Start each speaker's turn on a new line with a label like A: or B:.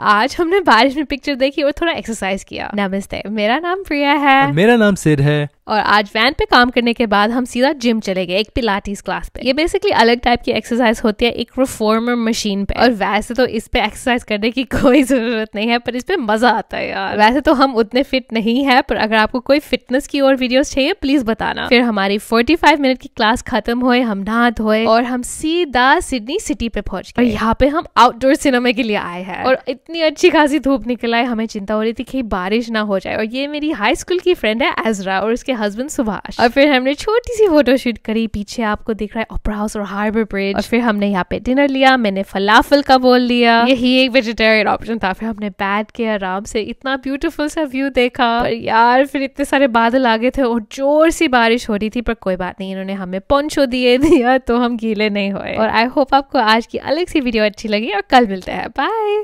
A: आज हमने बारिश में पिक्चर देखी और थोड़ा एक्सरसाइज किया नमस्ते मेरा नाम प्रिया है
B: मेरा नाम सिर है
A: और आज वैन पे काम करने के बाद हम सीधा जिम चले गए एक पिलाटीज क्लास पे ये बेसिकली अलग टाइप की एक्सरसाइज होती है एक रिफॉर्मर मशीन पे और वैसे तो इस पे एक्सरसाइज करने की कोई ज़रूरत नहीं है पर इस पे मज़ा आता है यार वैसे तो हम उतने फिट नहीं है पर अगर आपको कोई फिटनेस की और वीडियो चाहिए प्लीज़ बताना फिर हमारी फोर्टी मिनट की क्लास खत्म हुए हम नहा धोए और हम सीधा सिडनी सिटी पे पहुंच गए और यहाँ पे हम आउटडोर सिनेमा के लिए आए हैं और इतनी अच्छी खासी धूप निकल आए हमें चिंता हो रही थी कि बारिश ना हो जाए और ये मेरी हाई स्कूल की फ्रेंड है एजरा और उसके हस्बैंड सुभाष और फिर हमने छोटी सी फोटो शूट करी पीछे आपको दिख रहा है ओपरा हाउस और हार्बर ब्रिज और फिर हमने यहाँ पे डिनर लिया मैंने फलाफल का बोल लिया यही एक वेजिटेरियन ऑप्शन था फिर हमने बैठ के आराम से इतना ब्यूटीफुल सा व्यू देखा पर यार फिर इतने सारे बादल आ गए थे और जोर सी बारिश हो रही थी पर कोई बात नहीं इन्होंने हमें पंचो दिए दिया तो हम गीले नहीं हुए और आई होप आपको आज की अलग सी वीडियो अच्छी लगी और कल मिलते हैं बाय